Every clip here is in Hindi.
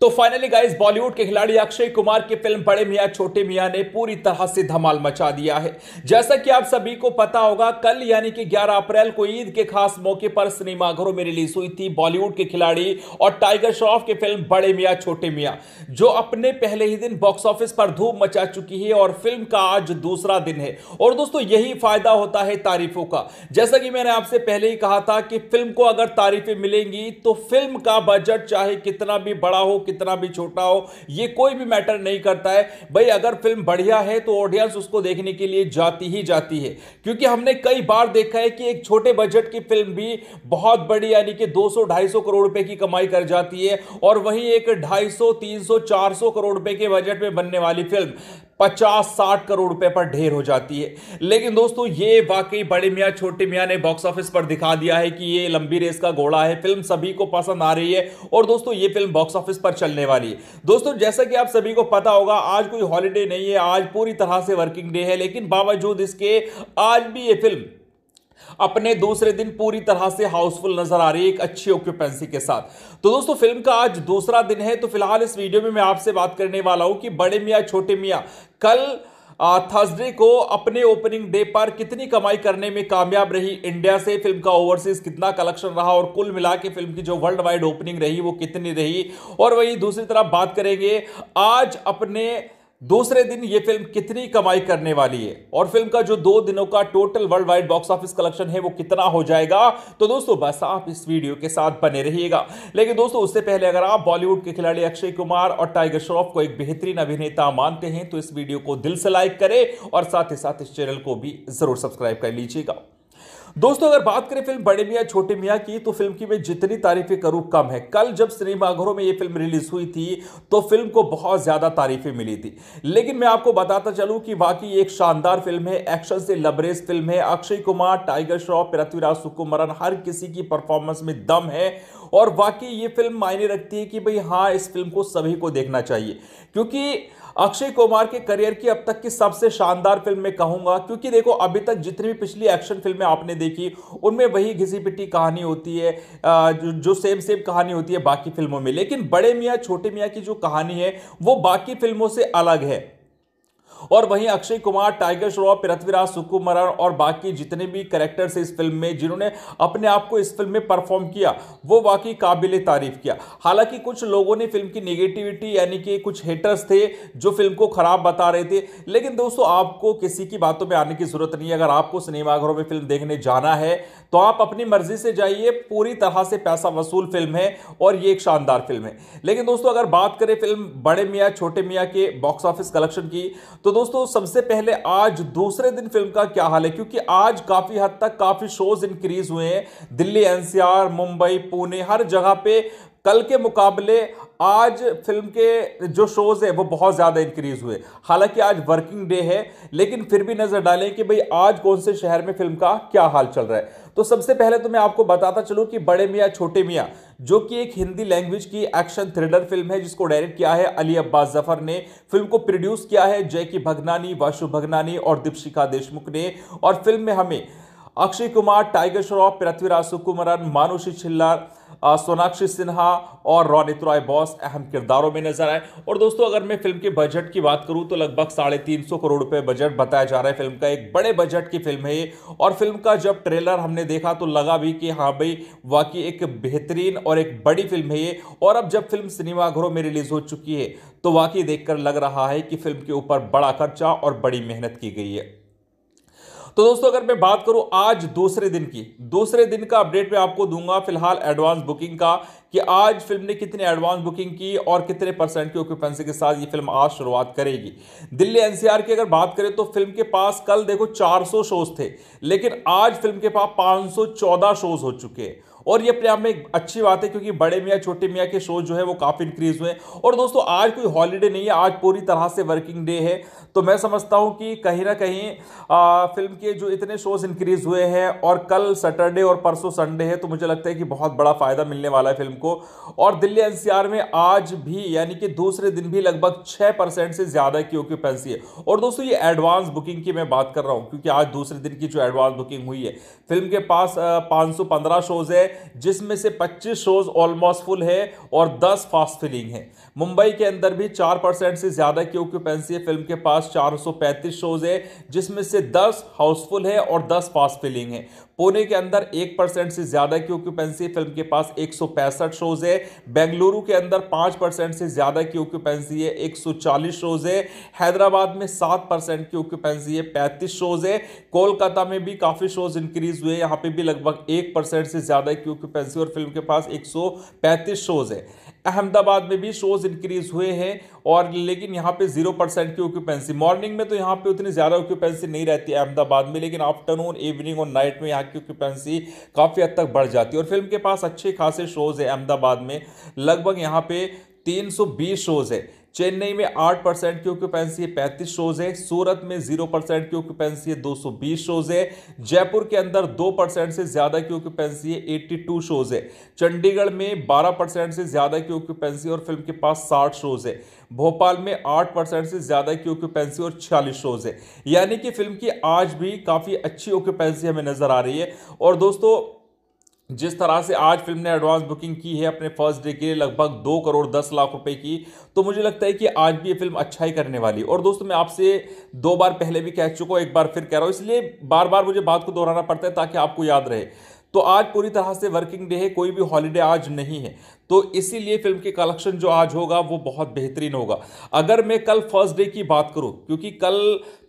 तो फाइनली गाइस बॉलीवुड के खिलाड़ी अक्षय कुमार की फिल्म बड़े मियाँ छोटे मियाँ ने पूरी तरह से धमाल मचा दिया है जैसा कि आप सभी को पता होगा कल यानी कि 11 अप्रैल को ईद के खास मौके पर सिनेमाघरों में रिलीज हुई थी बॉलीवुड के खिलाड़ी और टाइगर श्रॉफ की फिल्म बड़े मियाँ छोटे मियाँ जो अपने पहले ही दिन बॉक्स ऑफिस पर धूप मचा चुकी है और फिल्म का आज दूसरा दिन है और दोस्तों यही फायदा होता है तारीफों का जैसा कि मैंने आपसे पहले ही कहा था कि फिल्म को अगर तारीफें मिलेंगी तो फिल्म का बजट चाहे कितना भी बड़ा हो कितना भी छोटा हो ये कोई भी मैटर नहीं करता है भाई अगर फिल्म बढ़िया है तो ऑडियंस उसको देखने के लिए जाती ही जाती है क्योंकि हमने कई बार देखा है कि एक छोटे बजट की फिल्म भी बहुत बड़ी यानी कि 200 250 करोड़ रुपए की कमाई कर जाती है और वहीं एक 250 300 400 करोड़ रुपए के बजट में बनने वाली फिल्म पचास साठ करोड़ रुपए पर ढेर हो जाती है लेकिन दोस्तों ये वाकई बड़े मियाँ छोटे मियाँ ने बॉक्स ऑफिस पर दिखा दिया है कि ये लंबी रेस का घोड़ा है फिल्म सभी को पसंद आ रही है और दोस्तों ये फिल्म बॉक्स ऑफिस पर चलने वाली है दोस्तों जैसा कि आप सभी को पता होगा आज कोई हॉलीडे नहीं है आज पूरी तरह से वर्किंग डे है लेकिन बावजूद इसके आज भी ये फिल्म अपने दूसरे दिन पूरी तरह से हाउसफुल नजर आ रही है एक अच्छी ऑक्यूपेंसी के साथ तो दोस्तों फिल्म का आज दूसरा दिन है तो फिलहाल इस वीडियो में मैं आपसे बात करने वाला हूं कि बड़े मियाँ छोटे मियाँ कल थर्सडे को अपने ओपनिंग डे पर कितनी कमाई करने में कामयाब रही इंडिया से फिल्म का ओवरसीज कितना कलेक्शन रहा और कुल मिला के फिल्म की जो वर्ल्ड वाइड ओपनिंग रही वो कितनी रही और वहीं दूसरी तरफ बात करेंगे आज अपने दूसरे दिन ये फिल्म कितनी कमाई करने वाली है और फिल्म का जो दो दिनों का total worldwide box office collection है वो कितना हो जाएगा तो दोस्तों बस आप इस वीडियो के साथ बने रहिएगा लेकिन दोस्तों उससे पहले अगर आप बॉलीवुड के खिलाड़ी अक्षय कुमार और टाइगर श्रॉफ को एक बेहतरीन अभिनेता मानते हैं तो इस वीडियो को दिल से लाइक करें और साथ ही साथ इस चैनल को भी जरूर सब्सक्राइब कर लीजिएगा दोस्तों अगर बात करें फिल्म बड़े मियाँ छोटे मियाँ की तो फिल्म की मैं जितनी तारीफें करूँ कम है कल जब सिनेमाघरों में ये फिल्म रिलीज हुई थी तो फिल्म को बहुत ज़्यादा तारीफें मिली थी लेकिन मैं आपको बताता चलूँ कि वाकई एक शानदार फिल्म है एक्शन से लबरेज फिल्म है अक्षय कुमार टाइगर श्रॉफ पृथ्वीराज सुकुमरन हर किसी की परफॉर्मेंस में दम है और वाकई ये फिल्म मायने रखती है कि भाई हाँ इस फिल्म को सभी को देखना चाहिए क्योंकि अक्षय कुमार के करियर की अब तक की सबसे शानदार फिल्म मैं कहूंगा क्योंकि देखो अभी तक जितनी भी पिछली एक्शन फिल्में आपने देखी उनमें वही घिसी पिटी कहानी होती है जो, जो सेम सेम कहानी होती है बाकी फिल्मों में लेकिन बड़े मियाँ छोटे मियाँ की जो कहानी है वो बाकी फिल्मों से अलग है और वहीं अक्षय कुमार टाइगर श्रॉफ पृथ्वीराज सुकुमरन और बाकी जितने भी करेक्टर्स इस फिल्म में जिन्होंने अपने आप को इस फिल्म में परफॉर्म किया वो वाकई काबिल तारीफ किया हालांकि कुछ लोगों ने फिल्म की निगेटिविटी यानी कि कुछ हेटर्स थे जो फिल्म को खराब बता रहे थे लेकिन दोस्तों आपको किसी की बातों में आने की जरूरत नहीं है अगर आपको सिनेमाघरों में फिल्म देखने जाना है तो आप अपनी मर्जी से जाइए पूरी तरह से पैसा वसूल फिल्म है और ये एक शानदार फिल्म है लेकिन दोस्तों अगर बात करें फिल्म बड़े मियाँ छोटे मियाँ के बॉक्स ऑफिस कलेक्शन की तो दोस्तों सबसे पहले आज दूसरे दिन फिल्म का क्या हाल है क्योंकि आज काफी हद तक काफी शोज इंक्रीज हुए हैं दिल्ली एनसीआर मुंबई पुणे हर जगह पे कल के मुकाबले आज फिल्म के जो शोज़ है वो बहुत ज़्यादा इंक्रीज़ हुए हालांकि आज वर्किंग डे है लेकिन फिर भी नज़र डालें कि भाई आज कौन से शहर में फिल्म का क्या हाल चल रहा है तो सबसे पहले तो मैं आपको बताता चलूँ कि बड़े मियाँ छोटे मियाँ जो कि एक हिंदी लैंग्वेज की एक्शन थ्रिलर फिल्म है जिसको डायरेक्ट किया है अली अब्बास जफर ने फिल्म को प्रोड्यूस किया है की भगनानी वाशु भगनानी और दीपशिखा देशमुख ने और फिल्म में हमें अक्षय कुमार टाइगर श्रॉफ पृथ्वीराज सुकुमरन मानुषी छिल्लर सोनाक्षी सिन्हा और रौनित रॉय बॉस अहम किरदारों में नजर आए और दोस्तों अगर मैं फिल्म के बजट की बात करूं तो लगभग साढ़े तीन सौ करोड़ रुपए बजट बताया जा रहा है फिल्म का एक बड़े बजट की फिल्म है ये और फिल्म का जब ट्रेलर हमने देखा तो लगा भी कि हाँ भाई वाकई एक बेहतरीन और एक बड़ी फिल्म है ये और अब जब फिल्म सिनेमाघरों में रिलीज हो चुकी है तो वाकई देखकर लग रहा है कि फिल्म के ऊपर बड़ा खर्चा और बड़ी मेहनत की गई है तो दोस्तों अगर मैं बात करूं आज दूसरे दिन की दूसरे दिन का अपडेट मैं आपको दूंगा फिलहाल एडवांस बुकिंग का कि आज फिल्म ने कितने एडवांस बुकिंग की और कितने परसेंट की ऑक्यूपेंसी के साथ ये फिल्म आज शुरुआत करेगी दिल्ली एनसीआर की अगर बात करें तो फिल्म के पास कल देखो 400 शोज थे लेकिन आज फिल्म के पास 514 शोज हो चुके हैं और ये अपने आप में एक अच्छी बात है क्योंकि बड़े मियाँ छोटे मियाँ के शोज जो है वो काफ़ी इंक्रीज हुए और दोस्तों आज कोई हॉलीडे नहीं है आज पूरी तरह से वर्किंग डे है तो मैं समझता हूँ कि कहीं ना कहीं फिल्म के जो इतने शोज इंक्रीज हुए हैं और कल सैटरडे और परसों संडे है तो मुझे लगता है कि बहुत बड़ा फ़ायदा मिलने वाला है फिल्म को और दिल्ली एनसीआर में आज भी यानी कि दूसरे दिन भी लगभग छः परसेंट से ज़्यादा की ऑक्यूपेंसी है और दोस्तों ये एडवांस बुकिंग की मैं बात कर रहा हूँ क्योंकि आज दूसरे दिन की जो एडवांस बुकिंग हुई है फिल्म के पास पाँच शोज़ है जिसमें से 25 शोज ऑलमोस्ट फुल है और 10 फास्ट फिलिंग है मुंबई के अंदर भी 4 परसेंट से ज़्यादा की ऑक्यूपेंसी है फिल्म के पास 435 शोज है जिसमें से 10 हाउसफुल है और 10 फास्ट फिलिंग है पुणे के अंदर एक परसेंट से ज़्यादा की ऑक्यूपेंसी फिल्म के पास एक शोज है बेंगलुरु के अंदर 5 परसेंट से ज़्यादा की ऑक्यूपेंसी है एक शोज है हैदराबाद में सात परसेंट की ऑक्यूपेंसी है पैंतीस शोज है कोलकाता में भी काफ़ी शोज इंक्रीज हुए यहाँ पे भी लगभग एक परसेंट से ज़्यादा क्योंकि और फिल्म के पास 135 शोज़ है अहमदाबाद में भी शोज़ इंक्रीज़ हुए हैं और लेकिन यहाँ पे जीरो परसेंट की ऑक्यूपेंसी मॉर्निंग में तो यहाँ पे उतनी ज़्यादा ऑक्यूपेंसी नहीं रहती है अहमदाबाद में लेकिन आफ्टरनून इवनिंग और नाइट में यहाँ की ऑक्यूपेंसी काफ़ी हद तक बढ़ जाती है और फिल्म के पास अच्छे खासे शोज़ है अहमदाबाद में लगभग यहाँ पे 320 शोज़ है चेन्नई में आठ परसेंट की ऑक्यूपेंसी है पैंतीस शोज है सूरत में जीरो परसेंट की ऑक्यूपेंसी है दो सौ बीस शोज है जयपुर के अंदर दो परसेंट से ज्यादा की ऑक्यूपेंसी है एट्टी टू शोज है चंडीगढ़ में बारह परसेंट से ज्यादा की ऑक्यूपेंसी और फिल्म के पास साठ शोज है भोपाल में आठ परसेंट से ज्यादा की ऑक्यूपेंसी और छियालीस शोज है यानी कि फिल्म की आज भी काफी अच्छी ऑक्यूपेंसी हमें नजर आ रही है और दोस्तों जिस तरह से आज फिल्म ने एडवांस बुकिंग की है अपने फर्स्ट डे के लिए लगभग दो करोड़ दस लाख रुपए की तो मुझे लगता है कि आज भी ये फिल्म अच्छा ही करने वाली और दोस्तों मैं आपसे दो बार पहले भी कह चुका हूँ एक बार फिर कह रहा हूँ इसलिए बार बार मुझे बात को दोहराना पड़ता है ताकि आपको याद रहे तो आज पूरी तरह से वर्किंग डे है कोई भी हॉलीडे आज नहीं है तो इसीलिए फिल्म के कलेक्शन जो आज होगा वो बहुत बेहतरीन होगा अगर मैं कल फर्स्ट डे की बात करूँ क्योंकि कल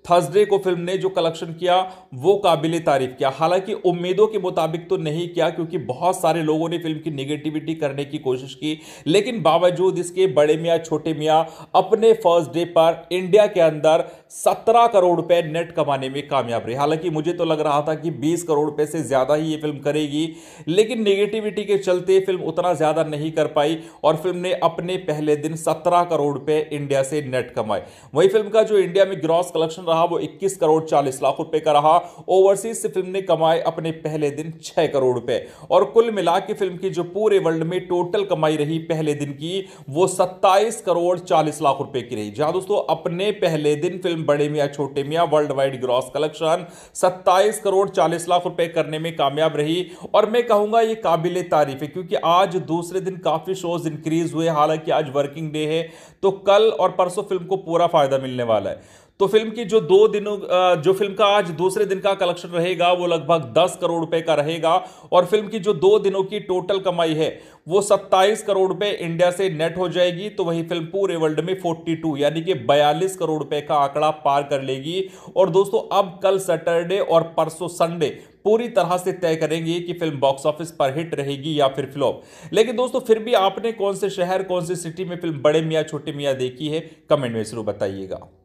थर्सडे को फिल्म ने जो कलेक्शन किया वो काबिल तारीफ किया हालांकि उम्मीदों के मुताबिक तो नहीं किया क्योंकि बहुत सारे लोगों ने फिल्म की निगेटिविटी करने की कोशिश की लेकिन बावजूद इसके बड़े मियाँ छोटे मियाँ अपने फर्स्ट डे पर इंडिया के अंदर सत्रह करोड़ रुपए नेट कमाने में कामयाब रही हालांकि मुझे तो लग रहा था कि बीस करोड़ रुपए से ज़्यादा ही ये फिल्म करेगी लेकिन निगेटिविटी के चलते फिल्म उतना ज़्यादा नहीं कर पाई और फिल्म ने अपने पहले दिन सत्रह करोड़ रुपए इंडिया से नेट कमाए वही फिल्म का जो इंडिया में ग्रॉस कलेक्शन रहा रहा वो 21 करोड़ 40 लाख रुपए का रहा ओवरसीज से फिल्म ने कमाए अपने पहले दिन 6 करोड़ रुपए और कुल मिला के फिल्म की जो पूरे वर्ल्ड में टोटल कमाई रही पहले दिन की वो 27 करोड़ 40 लाख रुपए की रही जहां दोस्तों अपने पहले दिन फिल्म बड़े मियाँ छोटे मियाँ वर्ल्ड वाइड ग्रॉस कलेक्शन सत्ताईस करोड़ चालीस लाख रुपए करने में कामयाब रही और मैं कहूंगा ये काबिल तारीफ है क्योंकि आज दूसरे दिन काफी शोज इंक्रीज हुए हालांकि आज वर्किंग डे है तो कल और परसों फिल्म को पूरा फायदा मिलने वाला है तो फिल्म की जो दो दिनों जो फिल्म का आज दूसरे दिन का कलेक्शन रहेगा वो लगभग 10 करोड़ रुपए का रहेगा और फिल्म की जो दो दिनों की टोटल कमाई है वो 27 करोड़ रुपए इंडिया से नेट हो जाएगी तो वही फिल्म पूरे वर्ल्ड में 42 यानी कि 42 करोड़ रुपए का आंकड़ा पार कर लेगी और दोस्तों अब कल सैटरडे और परसों संडे पूरी तरह से तय करेंगे कि फिल्म बॉक्स ऑफिस पर हिट रहेगी या फिर फ्लॉप लेकिन दोस्तों फिर भी आपने कौन से शहर कौन से सिटी में फिल्म बड़े मियाँ छोटे मियाँ देखी है कमेंट में जरूर बताइएगा